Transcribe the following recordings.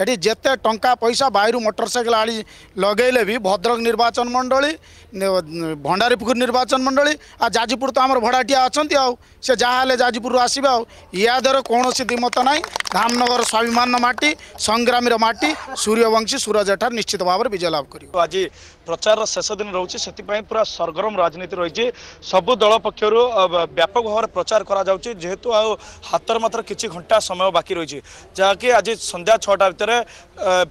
यहाँ जेते टका पैसा बाई मोटर सइकल आडि लगैले वि भद्रक निर्वाचन मण्डली भण्डारीपुखर निर्वाचन मन्त्रल आ जाजपुर त भाटिया अनि से जहाँहे जाजपुर आसौद्वारा कसरी दुई मत नै धामनगर स्वाभिमान माटी संग्रामीर माटी सूर्यवंशी सूर्यजा निश्चित भाव विजय लाभ हजुर ପ୍ରଚାରର ଶେଷ ଦିନ ରହୁଛି ସେଥିପାଇଁ ପୁରା ସରଗରମ ରାଜନୀତି ରହିଛି ସବୁ ଦଳ ପକ୍ଷରୁ ବ୍ୟାପକ ଭାବରେ ପ୍ରଚାର କରାଯାଉଛି ଯେହେତୁ ଆଉ ହାତରେ ମାତ୍ର କିଛି ଘଣ୍ଟା ସମୟ ବାକି ରହିଛି ଯାହାକି ଆଜି ସନ୍ଧ୍ୟା ଛଅଟା ଭିତରେ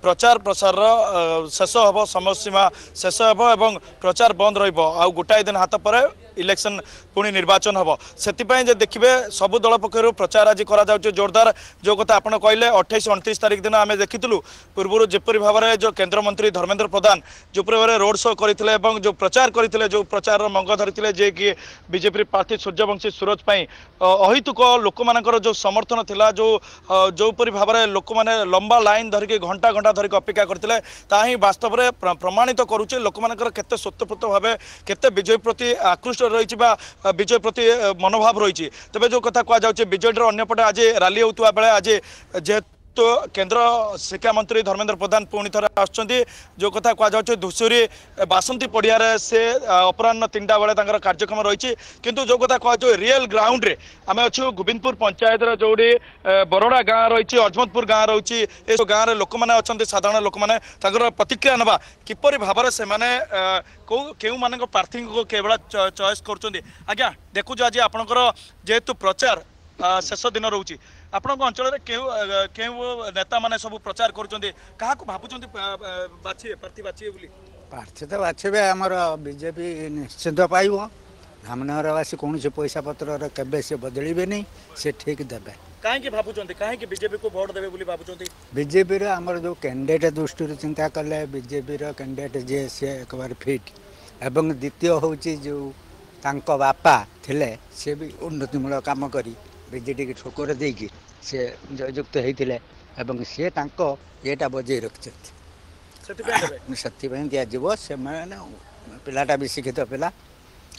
ପ୍ରଚାର ପ୍ରସାରର ଶେଷ ହେବ ସମୟ ସୀମା ଶେଷ ହେବ ଏବଂ ପ୍ରଚାର ବନ୍ଦ ରହିବ ଆଉ ଗୋଟାଏ ଦିନ ହାତ ପରେ ইলেকশন পুঁ নির্বাচন হব সেপাই যে দেখবে সবু দল পক্ষ প্রচার আজ করা যাচ্ছে জোরদার যে কথা আপনার কহিলেন অঠাইশ অনত্রিশ তারিখ দিন আমি দেখিলু পূর্ব যেপর ভাবে যে কেন্দ্রমন্ত্রী ধর্মেন্দ্র প্রধান যেপর ভাবে রোড শো করে এবং যে প্রচার করে যে প্রচার মঙ্গ ধরিলে যে কি বিজেপি প্রার্থী সূর্যবংশী সুরজ পাই অহিতুক লোক যে সমর্থন লা যেপরি ভাবে লোক মানে লম্বা লাইন ধরিকি ঘণ্টা ঘণ্টা ধরিকি অপেক্ষা করে তা হি বাস্তবরে প্রমাণিত করুছে লোক কেতে স্বতঃপ্রত ভাবে কেতে বিজেপি প্রতি আকৃষ্ট রয়েছে বা বিজয় প্রতি মনোভাব রয়েছে তবে যে কথা কুয়া যাচ্ছে বিজয়টার অন্যপটে আজ রালি হওয়া বেড়ে আজ যেহেতু যেহেতু কেন্দ্র শিক্ষামন্ত্রী ধর্মেন্দ্র প্রধান পুঁথ আসছেন যে কথা কুযাচ্ছে ধূসুরী বাসন্তী পড়িয়ার সে অপরাহ্ন তিনটা বেড়ে তাঁর কার্যক্রম রয়েছে কিন্তু যে কথা কুযাচ্ছে রিয়েল গ্রাউন্ডে আমি অছু গোবিন্দপুর পঞ্চায়েতর যেটি বরোড়া গাঁ রয়েছে অজমতপুর গাঁ রয়েছে এসব গাঁরে লোক অনেক সাধারণ লোক তাঁর প্রতিক্রিয়া নেওয়া কিপর ভাবে সে কেউ মান প্রার্থী কেবল চয়েস করছেন আজ্ঞা দেখুছ আজ আপনার যেহেতু প্রচার শেষ দিন রয়েছে ଆପଣଙ୍କ ଅଞ୍ଚଳରେ କେଉଁ କେଉଁ ନେତାମାନେ ସବୁ ପ୍ରଚାର କରୁଛନ୍ତି କାହାକୁ ଭାବୁଛନ୍ତି ବାଛିବେ ପ୍ରାର୍ଥୀ ବାଛିବେ ବୋଲି ପ୍ରାର୍ଥୀ ତ ବାଛିବେ ଆମର ବିଜେପି ନିଶ୍ଚିନ୍ତ ପାଇବ ଧାମନଗରବାସୀ କୌଣସି ପଇସା ପତ୍ରର କେବେ ସେ ବଦଳିବେନି ସେ ଠିକ୍ ଦେବେ କାହିଁକି ଭାବୁଛନ୍ତି କାହିଁକି ବିଜେପିକୁ ଭୋଟ୍ ଦେବେ ବୋଲି ଭାବୁଛନ୍ତି ବିଜେପିର ଆମର ଯେଉଁ କ୍ୟାଣ୍ଡିଡେଟ୍ ଦୃଷ୍ଟିରୁ ଚିନ୍ତା କଲେ ବିଜେପିର କ୍ୟାଣ୍ଡିଡେଟ୍ ଯିଏ ସିଏ ଏକବାର ଫିଟ୍ ଏବଂ ଦ୍ୱିତୀୟ ହେଉଛି ଯେଉଁ ତାଙ୍କ ବାପା ଥିଲେ ସେ ବି ଉନ୍ନତିମୂଳକ କାମ କରି ବିଜେଡ଼ିକି ଠୋକର ଦେଇକି ସେ ଜୟଯୁକ୍ତ ହେଇଥିଲେ ଏବଂ ସିଏ ତାଙ୍କ ଇଏଟା ବଜେଇ ରଖିଛନ୍ତି ସେଥିପାଇଁ ଦିଆଯିବ ସେମାନେ ପିଲାଟା ବି ଶିକ୍ଷିତ ପିଲା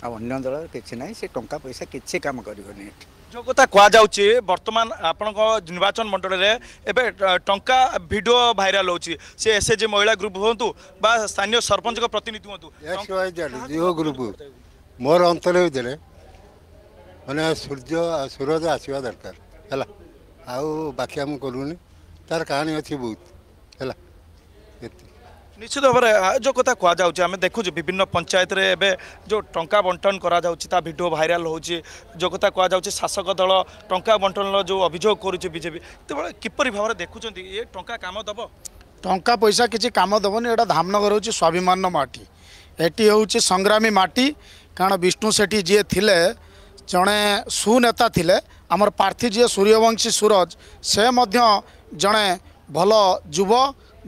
ଆଉ ଅନ୍ୟ ଦଳର କିଛି ନାହିଁ ସେ ଟଙ୍କା ପଇସା କିଛି କାମ କରିବନି ଏଠି ଯେଉଁ କଥା କୁହାଯାଉଛି ବର୍ତ୍ତମାନ ଆପଣଙ୍କ ନିର୍ବାଚନ ମଣ୍ଡଳୀରେ ଏବେ ଟଙ୍କା ଭିଡ଼ିଓ ଭାଇରାଲ ହେଉଛି ସେ ଏସ୍ ଏଚ୍ ଜି ମହିଳା ଗ୍ରୁପ୍ ହୁଅନ୍ତୁ ବା ସ୍ଥାନୀୟ ସରପଞ୍ଚଙ୍କ ପ୍ରତିନିଧି ହୁଅନ୍ତୁ ମୋର ଅନ୍ତର୍ରେ ଦେଲେ ମାନେ ସୂର୍ଯ୍ୟ ସୂରଜ ଆସିବା ଦରକାର ହେଲା ଆଉ ବାକି ଆମେ କରୁନି ତାର କାହାଣୀ ଅଛି ବହୁତ ହେଲା ଏତିକି ନିଶ୍ଚିତ ଭାବରେ ଯେଉଁ କଥା କୁହାଯାଉଛି ଆମେ ଦେଖୁଛୁ ବିଭିନ୍ନ ପଞ୍ଚାୟତରେ ଏବେ ଯେଉଁ ଟଙ୍କା ବଣ୍ଟନ କରାଯାଉଛି ତା ଭିଡ଼ିଓ ଭାଇରାଲ ହେଉଛି ଯେଉଁ କଥା କୁହାଯାଉଛି ଶାସକ ଦଳ ଟଙ୍କା ବଣ୍ଟନର ଯେଉଁ ଅଭିଯୋଗ କରୁଛି ବିଜେପି ତେବେଳେ କିପରି ଭାବରେ ଦେଖୁଛନ୍ତି ଏ ଟଙ୍କା କାମ ଦେବ ଟଙ୍କା ପଇସା କିଛି କାମ ଦେବନି ଏଇଟା ଧାମନଗର ହେଉଛି ସ୍ୱାଭିମାନର ମାଟି ଏଠି ହେଉଛି ସଂଗ୍ରାମୀ ମାଟି କାରଣ ବିଷ୍ଣୁ ସେଠି ଯିଏ ଥିଲେ ଜଣେ ସୁନେତା ଥିଲେ ଆମର ପ୍ରାର୍ଥୀ ଯିଏ ସୂର୍ଯ୍ୟବଂଶୀ ସୁରଜ ସେ ମଧ୍ୟ ଜଣେ ଭଲ ଯୁବ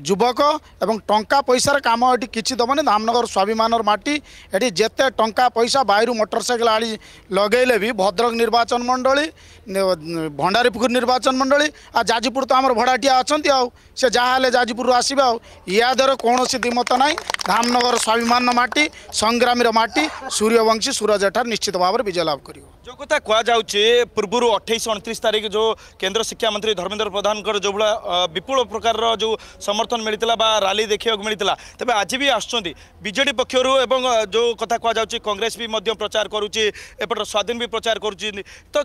जुवक एवं टंका पैसार काम एटि कि दोबि धामनगर स्वाभिमान माटी जेते टङा पैसा बाहिर मोटर सइकल आडि लगैले वि भद्रक निर्वाचन मंडली भण्डारीपुर निर्वाचन मण्डली आ जाजपुर त भडाटिया अनि आउँ जहाँहे जाजपुरु आसौ यहाँदेखि कौसि दुई मत नै धामनगर स्वाभिमान माटी संग्रामीर माटी सूर्यवंशी सूरज एठ निश्चित भावर विजय लाभ जो कथा କୁହାଯାଉଛି ପୂର୍ବରୁ ଅଠେଇଶ ଅଣତିରିଶ ତାରିଖ ଯେଉଁ କେନ୍ଦ୍ର ଶିକ୍ଷାମନ୍ତ୍ରୀ ଧର୍ମେନ୍ଦ୍ର ପ୍ରଧାନଙ୍କର ଯେଉଁଭଳିଆ ବିପୁଳ ପ୍ରକାରର ଯେଉଁ ସମର୍ଥନ ମିଳିଥିଲା ବା ରାଲି ଦେଖିବାକୁ ମିଳିଥିଲା ତେବେ ଆଜି ବି ଆସୁଛନ୍ତି ବିଜେଡ଼ି ପକ୍ଷରୁ ଏବଂ ଯେଉଁ କଥା କୁହାଯାଉଛି କଂଗ୍ରେସ ବି ମଧ୍ୟ ପ୍ରଚାର କରୁଛି ଏପଟେ ସ୍ୱାଧୀନ ବି ପ୍ରଚାର କରୁଛନ୍ତି ତ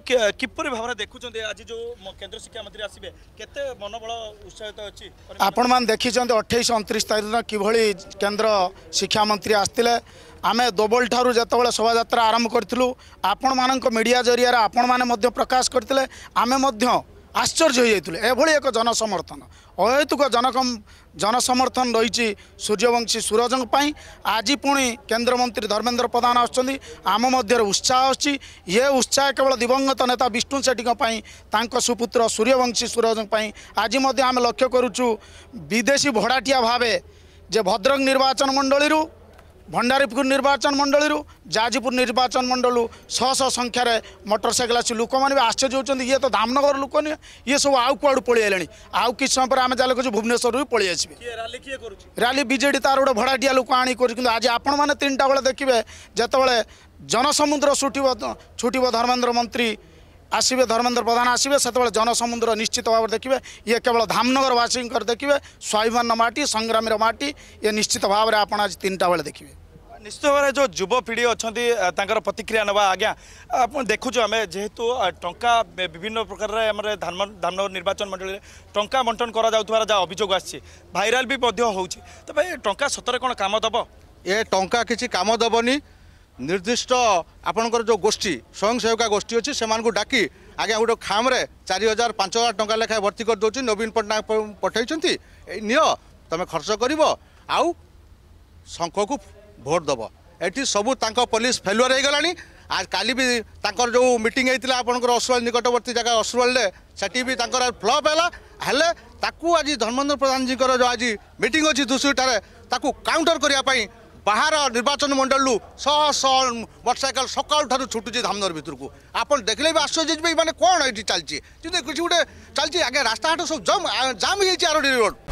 କିପରି ଭାବରେ ଦେଖୁଛନ୍ତି ଆଜି ଯେଉଁ କେନ୍ଦ୍ର ଶିକ୍ଷାମନ୍ତ୍ରୀ ଆସିବେ କେତେ ମନୋବଳ ଉତ୍ସାହିତ ଅଛି ଆପଣମାନେ ଦେଖିଛନ୍ତି ଅଠେଇଶ ଅଣତିରିଶ ତାରିଖ ଦିନ କିଭଳି କେନ୍ଦ୍ର ଶିକ୍ଷାମନ୍ତ୍ରୀ ଆସିଥିଲେ ଆମେ ଦୋବଲଠାରୁ ଯେତେବେଳେ ଶୋଭାଯାତ୍ରା ଆରମ୍ଭ କରିଥିଲୁ ଆପଣମାନଙ୍କ ମିଡ଼ିଆ ଜରିଆରେ ଆପଣମାନେ ମଧ୍ୟ ପ୍ରକାଶ କରିଥିଲେ ଆମେ ମଧ୍ୟ ଆଶ୍ଚର୍ଯ୍ୟ ହୋଇଯାଇଥିଲୁ ଏଭଳି ଏକ ଜନସମର୍ଥନ ଅହେତୁକ ଜନକ ଜନସମର୍ଥନ ରହିଛି ସୂର୍ଯ୍ୟବଂଶୀ ସୂରଜଙ୍କ ପାଇଁ ଆଜି ପୁଣି କେନ୍ଦ୍ରମନ୍ତ୍ରୀ ଧର୍ମେନ୍ଦ୍ର ପ୍ରଧାନ ଆସୁଛନ୍ତି ଆମ ମଧ୍ୟରେ ଉତ୍ସାହ ଅଛି ଏ ଉତ୍ସାହ କେବଳ ଦିବଙ୍ଗତ ନେତା ବିଷ୍ଣୁ ସେଠୀଙ୍କ ପାଇଁ ତାଙ୍କ ସୁପୁତ୍ର ସୂର୍ଯ୍ୟବଂଶୀ ସୂରଜଙ୍କ ପାଇଁ ଆଜି ମଧ୍ୟ ଆମେ ଲକ୍ଷ୍ୟ କରୁଛୁ ବିଦେଶୀ ଭଡ଼ାଟିଆ ଭାବେ ଯେ ଭଦ୍ରକ ନିର୍ବାଚନ ମଣ୍ଡଳୀରୁ ଭଣ୍ଡାରୀପୁର ନିର୍ବାଚନ ମଣ୍ଡଳୀରୁ ଯାଜପୁର ନିର୍ବାଚନ ମଣ୍ଡଳୀରୁ ଶହ ଶହ ସଂଖ୍ୟାରେ ମଟରସାଇକେଲ ଆସି ଲୋକମାନେ ବି ଆଶ୍ଚର୍ଯ୍ୟ ହେଉଛନ୍ତି ଇଏ ତ ଧାମନଗର ଲୋକ ନୁହେଁ ଇଏ ସବୁ ଆଉ କୁଆଡ଼ୁ ପଳେଇଲେଣି ଆଉ କିଛି ସମୟ ପରେ ଆମେ ଯାହା ଲେଖୁଛୁ ଭୁବନେଶ୍ୱରରୁ ବି ପଳେଇ ଆସିବେ ରାଲି ବିଜେଡ଼ି ତାର ଗୋଟେ ଭଡ଼ାଟିଆ ଲୋକ ଆଣି କରୁଛି କିନ୍ତୁ ଆଜି ଆପଣମାନେ ତିନିଟା ବେଳେ ଦେଖିବେ ଯେତେବେଳେ ଜନସମୁଦ୍ର ଛୁଟିବ ଛୁଟିବ ଧର୍ମେନ୍ଦ୍ର ମନ୍ତ୍ରୀ আসবে ধর্মেন্দ্র প্রধান আসবে সেতবে জনসমুদ্র নিশ্চিত ভাবে দেখবে ইয়ে কেবল ধামনগরবাসীঙ্কর দেখবে স্বাভিমান মাটি সংগ্রামীর মাটি ইয়ে নিশ্চিত ভাবে আপনার আজ তিনটা বেড়ে দেখবে ନିଶ୍ଚିତ ଭାବରେ ଯେଉଁ ଯୁବପିଢ଼ି ଅଛନ୍ତି ତାଙ୍କର ପ୍ରତିକ୍ରିୟା ନେବା ଆଜ୍ଞା ଆପଣ ଦେଖୁଛୁ ଆମେ ଯେହେତୁ ଟଙ୍କା ବିଭିନ୍ନ ପ୍ରକାରରେ ଆମର ଧାମନଗର ନିର୍ବାଚନ ମଣ୍ଡଳୀରେ ଟଙ୍କା ବଣ୍ଟନ କରାଯାଉଥିବାର ଯାହା ଅଭିଯୋଗ ଆସିଛି ଭାଇରାଲ ବି ମଧ୍ୟ ହେଉଛି ତେବେ ଟଙ୍କା ସତରେ କ'ଣ କାମ ଦେବ ଏ ଟଙ୍କା କିଛି କାମ ଦେବନି ନିର୍ଦ୍ଦିଷ୍ଟ ଆପଣଙ୍କର ଯେଉଁ ଗୋଷ୍ଠୀ ସ୍ୱୟଂସେବିକା ଗୋଷ୍ଠୀ ଅଛି ସେମାନଙ୍କୁ ଡାକି ଆଜ୍ଞା ଗୋଟେ ଖାମରେ ଚାରି ହଜାର ପାଞ୍ଚ ହଜାର ଟଙ୍କା ଲେଖାଏଁ ଭର୍ତ୍ତି କରିଦେଉଛି ନବୀନ ପଟ୍ଟନାୟକ ପଠାଇଛନ୍ତି ଏଇ ନିଅ ତୁମେ ଖର୍ଚ୍ଚ କରିବ ଆଉ ଶଙ୍ଖକୁ ଭୋଟ୍ ଦେବ ଏଠି ସବୁ ତାଙ୍କ ପୋଲିସ ଫେଲୁଅର୍ ହେଇଗଲାଣି ଆଉ କାଲି ବି ତାଙ୍କର ଯେଉଁ ମିଟିଂ ହେଇଥିଲା ଆପଣଙ୍କର ଅସୁରାଲ ନିକଟବର୍ତ୍ତୀ ଜାଗା ଅସୁରାଲରେ ସେଠି ବି ତାଙ୍କର ଫ୍ଲପ୍ ହେଲା ହେଲେ ତାକୁ ଆଜି ଧର୍ମେନ୍ଦ୍ର ପ୍ରଧାନଜୀଙ୍କର ଯେଉଁ ଆଜି ମିଟିଂ ଅଛି ଧୂଷୁରୀଠାରେ ତାକୁ କାଉଣ୍ଟର କରିବା ପାଇଁ ବାହାର ନିର୍ବାଚନ ମଣ୍ଡଳୀରୁ ଶହ ଶହ ମୋଟରସାଇକେଲ ସକାଳୁଠାରୁ ଛୁଟୁଛି ଧାମନଗର ଭିତରକୁ ଆପଣ ଦେଖିଲେ ବି ଆଶ୍ଚର୍ଯ୍ୟ ହେଇଯିବେ ମାନେ କ'ଣ ଏଠି ଚାଲିଛି କିନ୍ତୁ କିଛି ଗୋଟେ ଚାଲିଛି ଆଜ୍ଞା ରାସ୍ତାଘାଟ ସବୁ ଜମ୍ ଜାମ୍ ହେଇଯାଇଛି ଆରଡ଼ି ରୋଡ଼